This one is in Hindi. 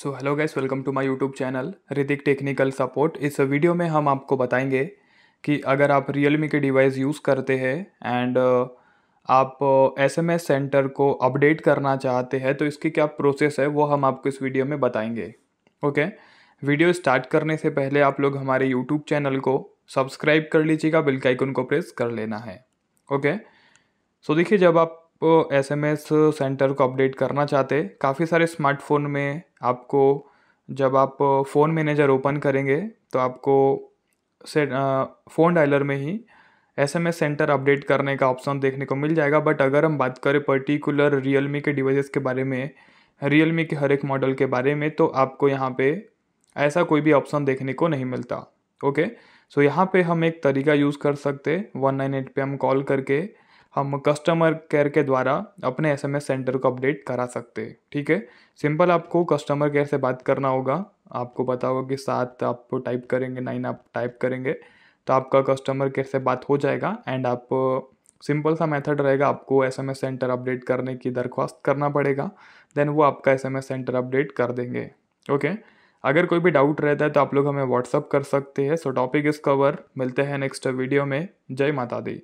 so hello guys welcome to my YouTube channel Hrithik technical support इस वीडियो में हम आपको बताएंगे कि अगर आप रियलमी के डिवाइस यूज़ करते हैं एंड uh, आप एसएमएस uh, सेंटर को अपडेट करना चाहते हैं तो इसकी क्या प्रोसेस है वो हम आपको इस वीडियो में बताएंगे ओके वीडियो स्टार्ट करने से पहले आप लोग हमारे यूट्यूब चैनल को सब्सक्राइब कर लीजिएगा बिल को प्रेस कर लेना है ओके सो देखिए जब आप एस एम एस सेंटर को अपडेट करना चाहते काफ़ी सारे स्मार्टफोन में आपको जब आप फ़ोन मैनेजर ओपन करेंगे तो आपको से फ़ोन डायलर में ही S M S centre update करने का ऑप्शन देखने को मिल जाएगा बट अगर हम बात करें पर्टिकुलर रियलमी के डिवाइसेस के बारे में रियलमी के हर एक मॉडल के बारे में तो आपको यहाँ पे ऐसा कोई भी ऑप्शन देखने को नहीं मिलता ओके सो यहाँ पे हम एक तरीका यूज़ कर सकते वन नाइन एट पर हम कॉल करके हम कस्टमर केयर के द्वारा अपने एसएमएस सेंटर को अपडेट करा सकते हैं ठीक है सिंपल आपको कस्टमर केयर से बात करना होगा आपको पता होगा कि सात आप टाइप करेंगे नाइन आप टाइप करेंगे तो आपका कस्टमर केयर से बात हो जाएगा एंड आप सिंपल सा मेथड रहेगा आपको S M S centre update करने की दरख्वास्त करना पड़ेगा देन वो आपका S M S centre update कर देंगे ओके अगर कोई भी डाउट रहता है तो आप लोग हमें व्हाट्सअप कर सकते हैं सो टॉपिक इस कवर मिलते हैं नेक्स्ट वीडियो में जय माता दी